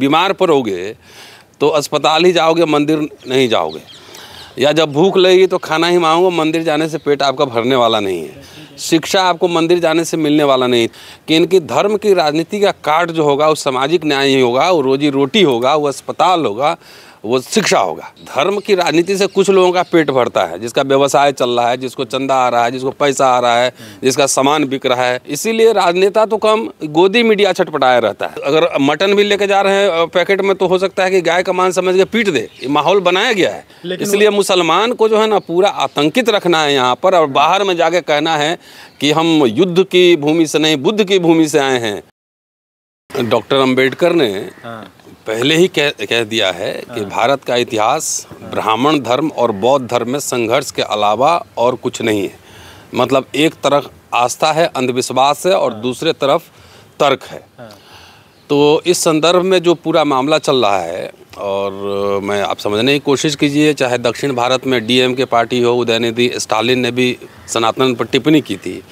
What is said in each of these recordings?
बीमार पड़ोगे तो अस्पताल ही जाओगे मंदिर नहीं जाओगे या जब भूख लगेगी तो खाना ही मांगो मंदिर जाने से पेट आपका भरने वाला नहीं है शिक्षा आपको मंदिर जाने से मिलने वाला नहीं कि इनकी धर्म की राजनीति का कार्ड जो होगा वो सामाजिक न्याय ही होगा वो रोजी रोटी होगा वो अस्पताल होगा वो शिक्षा होगा धर्म की राजनीति से कुछ लोगों का पेट भरता है जिसका व्यवसाय चल रहा है जिसको चंदा आ रहा है जिसको पैसा आ रहा है जिसका सामान बिक रहा है इसीलिए राजनेता तो कम गोदी मीडिया छटपटाया रहता है अगर मटन भी लेके जा रहे हैं पैकेट में तो हो सकता है कि गाय का मान समझ के पीट दे ये माहौल बनाया गया है इसलिए मुसलमान को जो है ना पूरा आतंकित रखना है यहाँ पर और बाहर में जाके कहना है कि हम युद्ध की भूमि से नहीं बुद्ध की भूमि से आए हैं डॉक्टर अम्बेडकर ने हाँ। पहले ही कह, कह दिया है कि हाँ। भारत का इतिहास ब्राह्मण धर्म और बौद्ध धर्म में संघर्ष के अलावा और कुछ नहीं है मतलब एक तरफ आस्था है अंधविश्वास है और हाँ। दूसरे तरफ तर्क है हाँ। तो इस संदर्भ में जो पूरा मामला चल रहा है और मैं आप समझने की कोशिश कीजिए चाहे दक्षिण भारत में डीएम के पार्टी हो उदयनिधि स्टालिन ने भी सनातन पर टिप्पणी की थी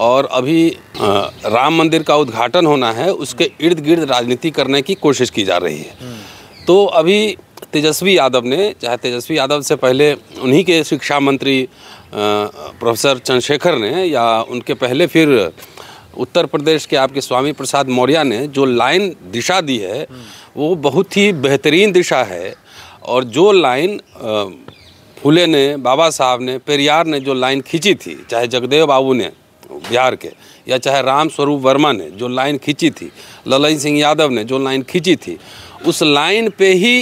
और अभी राम मंदिर का उद्घाटन होना है उसके इर्द गिर्द राजनीति करने की कोशिश की जा रही है हम्म। तो अभी तेजस्वी यादव ने चाहे तेजस्वी यादव से पहले उन्हीं के शिक्षा मंत्री प्रोफेसर चंद्रशेखर ने या उनके पहले फिर उत्तर प्रदेश के आपके स्वामी प्रसाद मौर्य ने जो लाइन दिशा दी है हम्म। वो बहुत ही बेहतरीन दिशा है और जो लाइन फुले ने बाबा साहब ने पेरियार ने जो लाइन खींची थी चाहे जगदेव बाबू ने बिहार के या चाहे राम स्वरूप वर्मा ने जो लाइन खींची थी ललन सिंह यादव ने जो लाइन खींची थी उस लाइन पे ही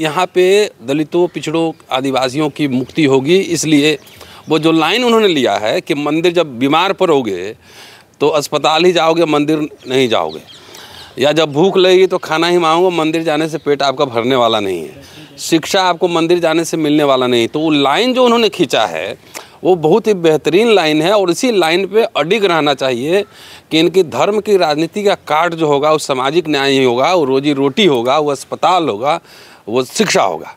यहाँ पे दलितों पिछड़ों आदिवासियों की मुक्ति होगी इसलिए वो जो लाइन उन्होंने लिया है कि मंदिर जब बीमार पर होगे तो अस्पताल ही जाओगे मंदिर नहीं जाओगे या जब भूख लगेगी तो खाना ही मांगो मंदिर जाने से पेट आपका भरने वाला नहीं है शिक्षा आपको मंदिर जाने से मिलने वाला नहीं तो वो लाइन जो उन्होंने खींचा है वो बहुत ही बेहतरीन लाइन है और इसी लाइन पे अडिग रहना चाहिए कि इनकी धर्म की राजनीति का कार्ड जो होगा वो सामाजिक न्याय ही होगा वो रोजी रोटी होगा वो अस्पताल होगा वो शिक्षा होगा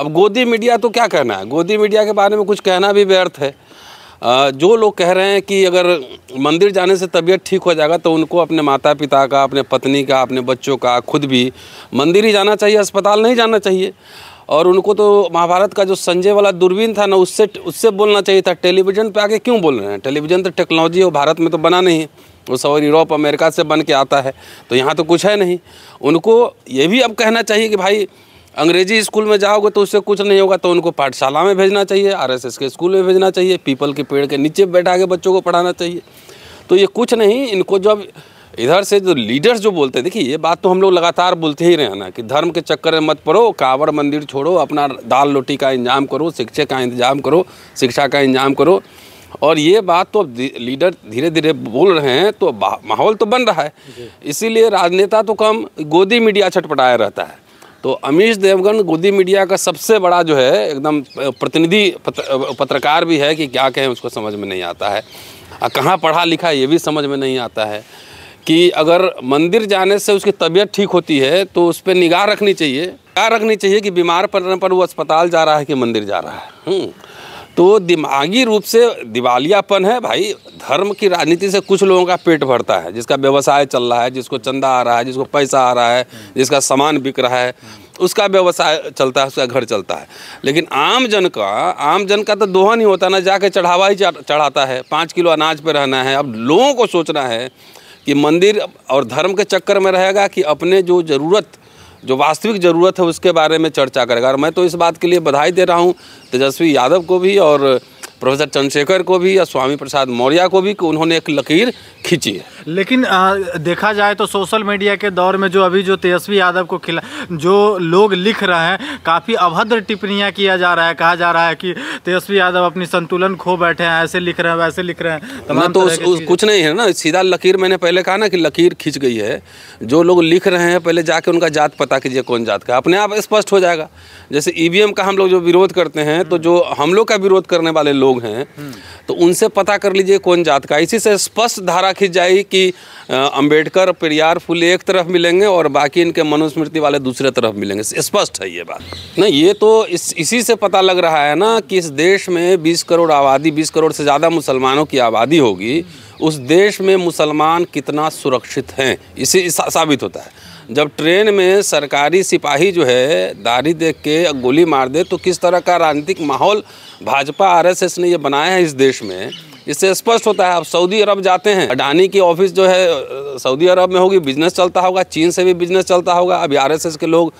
अब गोदी मीडिया तो क्या कहना है गोदी मीडिया के बारे में कुछ कहना भी व्यर्थ है जो लोग कह रहे हैं कि अगर मंदिर जाने से तबीयत ठीक हो जाएगा तो उनको अपने माता पिता का अपने पत्नी का अपने बच्चों का खुद भी मंदिर ही जाना चाहिए अस्पताल नहीं जाना चाहिए और उनको तो महाभारत का जो संजय वाला दूरबीन था ना उससे उससे बोलना चाहिए था टेलीविज़न पे आके क्यों बोल रहे हैं टेलीविज़न तो टेक्नोलॉजी और भारत में तो बना नहीं है वो सब यूरोप अमेरिका से बन के आता है तो यहाँ तो कुछ है नहीं उनको ये भी अब कहना चाहिए कि भाई अंग्रेजी स्कूल में जाओगे तो उससे कुछ नहीं होगा तो उनको पाठशाला में भेजना चाहिए आर के स्कूल में भेजना चाहिए पीपल के पेड़ के नीचे बैठा के बच्चों को पढ़ाना चाहिए तो ये कुछ नहीं इनको जब इधर से जो लीडर्स जो बोलते हैं देखिए ये बात तो हम लोग लगातार बोलते ही रहे ना कि धर्म के चक्कर में मत पड़ो कांवर मंदिर छोड़ो अपना दाल रोटी का इंजाम करो शिक्षा का इंतजाम करो शिक्षा का इंजाम करो और ये बात तो अब लीडर धीरे धीरे बोल रहे हैं तो माहौल तो बन रहा है इसीलिए राजनेता तो कम गोदी मीडिया छटपटाया रहता है तो अमीश देवगन गोदी मीडिया का सबसे बड़ा जो है एकदम प्रतिनिधि पत्र, पत्रकार भी है कि क्या कहें उसको समझ में नहीं आता है कहाँ पढ़ा लिखा ये भी समझ में नहीं आता है कि अगर मंदिर जाने से उसकी तबीयत ठीक होती है तो उस पर निगाह रखनी चाहिए निगाह रखनी चाहिए कि बीमार पड़ने पर वो अस्पताल जा रहा है कि मंदिर जा रहा है हम्म। तो दिमागी रूप से दिवालियापन है भाई धर्म की राजनीति से कुछ लोगों का पेट भरता है जिसका व्यवसाय चल रहा है जिसको चंदा आ रहा है जिसको पैसा आ रहा है जिसका सामान बिक रहा है उसका व्यवसाय चलता है उसका घर चलता है लेकिन आम जन का आम जन का तो दोहन ही होता ना जाके चढ़ावा ही चढ़ाता है पाँच किलो अनाज पर रहना है अब लोगों को सोचना है कि मंदिर और धर्म के चक्कर में रहेगा कि अपने जो ज़रूरत जो वास्तविक ज़रूरत है उसके बारे में चर्चा करेगा और मैं तो इस बात के लिए बधाई दे रहा हूँ तेजस्वी यादव को भी और प्रोफेसर चंद्रशेखर को भी या स्वामी प्रसाद मौर्य को भी कि उन्होंने एक लकीर खींची लेकिन आ, देखा जाए तो सोशल मीडिया के दौर में जो अभी जो तेजस्वी यादव को खिला जो लोग लिख रहे हैं काफ़ी अभद्र टिप्पणियाँ किया जा रहा है कहा जा रहा है कि तेजस्वी यादव अपनी संतुलन खो बैठे हैं ऐसे लिख रहे हैं वैसे लिख रहे हैं तमाम तो उस, उस, कुछ नहीं है ना सीधा लकीर मैंने पहले कहा ना कि लकीर खींच गई है जो लोग लिख रहे हैं पहले जाके उनका जात पता कीजिए कौन जात का अपने आप स्पष्ट हो जाएगा जैसे ई e का हम लोग जो विरोध करते हैं तो जो हम लोग का विरोध करने वाले लोग हैं हम्म। तो उनसे पता कर लीजिए कौन जात का इसी से स्पष्ट धारा खिंच जाए कि अंबेडकर प्रियार फुले एक तरफ मिलेंगे और बाकी इनके मनुस्मृति वाले दूसरे तरफ मिलेंगे स्पष्ट है ये बात नहीं ये तो इस इसी से पता लग रहा है ना कि इस देश में 20 करोड़ आबादी 20 करोड़ से ज़्यादा मुसलमानों की आबादी होगी उस देश में मुसलमान कितना सुरक्षित हैं इसे साबित होता है जब ट्रेन में सरकारी सिपाही जो है दाढ़ी देख के गोली मार दे तो किस तरह का राजनीतिक माहौल भाजपा आरएसएस ने ये बनाया है इस देश में इससे स्पष्ट होता है आप सऊदी अरब जाते हैं अडानी की ऑफिस जो है सऊदी अरब में होगी बिजनेस चलता होगा चीन से भी बिजनेस चलता होगा अभी आरएसएस के लोग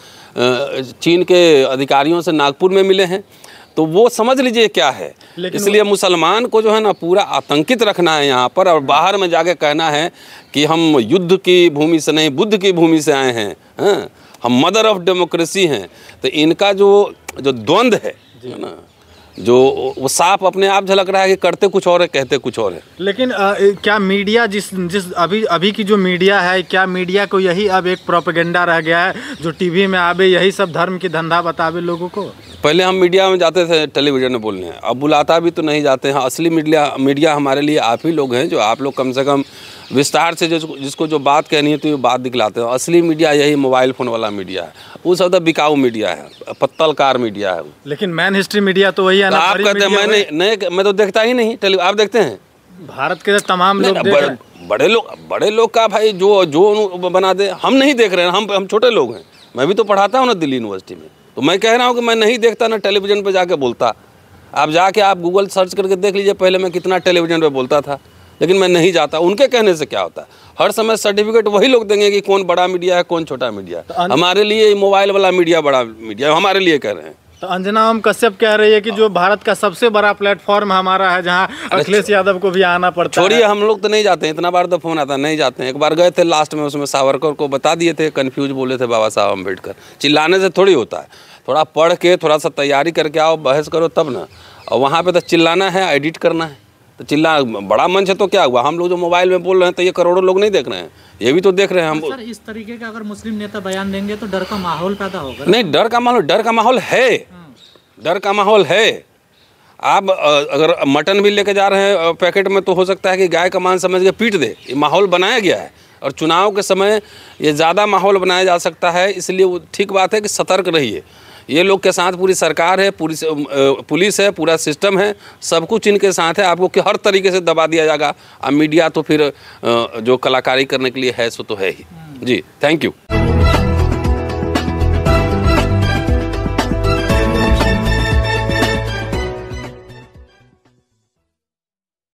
चीन के अधिकारियों से नागपुर में मिले हैं तो वो समझ लीजिए क्या है इसलिए मुसलमान को जो है ना पूरा आतंकित रखना है यहाँ पर और बाहर में जाके कहना है कि हम युद्ध की भूमि से नहीं बुद्ध की भूमि से आए हैं हाँ, हम मदर ऑफ डेमोक्रेसी हैं तो इनका जो जो द्वंद्व है ना जो वो साफ अपने आप झलक रहा है कि करते कुछ और है कहते कुछ और है लेकिन आ, क्या मीडिया जिस जिस अभी अभी की जो मीडिया है क्या मीडिया को यही अब एक प्रोपेगेंडा रह गया है जो टीवी में आवे यही सब धर्म की धंधा बतावे लोगों को पहले हम मीडिया में जाते थे टेलीविजन में बोलने अब बुलाता भी तो नहीं जाते हैं असली मीडिया मीडिया हमारे लिए आप ही लोग हैं जो आप लोग कम से कम विस्तार से जो जिसको जो बात कहनी है तो ये बात दिखलाते हैं असली मीडिया यही मोबाइल फ़ोन वाला मीडिया है वो सब तो बिकाऊ मीडिया है पत्तलकार मीडिया है लेकिन मैन हिस्ट्री मीडिया तो वही है ना तो आप कहते हैं मैंने नहीं मैं तो देखता ही नहीं टेली आप देखते हैं भारत के तमाम लोग बड़, बड़े लोग बड़े लोग का भाई जो जो बना दे हम नहीं देख रहे हैं हम हम छोटे लोग हैं मैं भी तो पढ़ाता हूँ ना दिल्ली यूनिवर्सिटी में तो मैं कह रहा हूँ कि मैं नहीं देखता ना टेलीविज़न पर जाके बोलता आप जाके आप गूगल सर्च करके देख लीजिए पहले मैं कितना टेलीविज़न पर बोलता था लेकिन मैं नहीं जाता उनके कहने से क्या होता है हर समय सर्टिफिकेट वही लोग देंगे कि कौन बड़ा मीडिया है कौन छोटा मीडिया है तो हमारे लिए मोबाइल वाला मीडिया बड़ा मीडिया हमारे लिए कह रहे हैं तो अंजना हम कश्यप कह रही है कि जो भारत का सबसे बड़ा प्लेटफॉर्म हमारा है जहाँ अखिलेश यादव को भी आना पड़ता छोड़िए हम लोग तो नहीं जाते हैं इतना बार तो फोन आता नहीं जाते हैं एक बार गए थे लास्ट में उसमें सावरकर को बता दिए थे कन्फ्यूज बोले थे बाबा साहब अम्बेडकर चिल्लाने से थोड़ी होता है थोड़ा पढ़ के थोड़ा सा तैयारी करके आओ बहस करो तब ना और वहाँ पर तो चिल्लाना है एडिट करना है तो चिल्ला बड़ा मंच है तो क्या हुआ हम लोग जो मोबाइल में बोल रहे हैं तो ये करोड़ों लोग नहीं देख रहे हैं ये भी तो देख रहे हैं हम तो सर इस तरीके का अगर मुस्लिम नेता बयान देंगे तो डर का माहौल पैदा होगा नहीं डर का माहौल डर का माहौल है हाँ। डर का माहौल है आप अगर मटन भी लेके जा रहे हैं पैकेट में तो हो सकता है कि गाय का मान समझ के पीट दे ये माहौल बनाया गया है और चुनाव के समय ये ज़्यादा माहौल बनाया जा सकता है इसलिए वो ठीक बात है कि सतर्क रहिए ये लोग के साथ पूरी सरकार है पूरी पुलिस है पूरा सिस्टम है सब कुछ इनके साथ है आपको हर तरीके से दबा दिया जाएगा अब मीडिया तो फिर जो कलाकारी करने के लिए है सो तो है ही हम्म। जी थैंक यू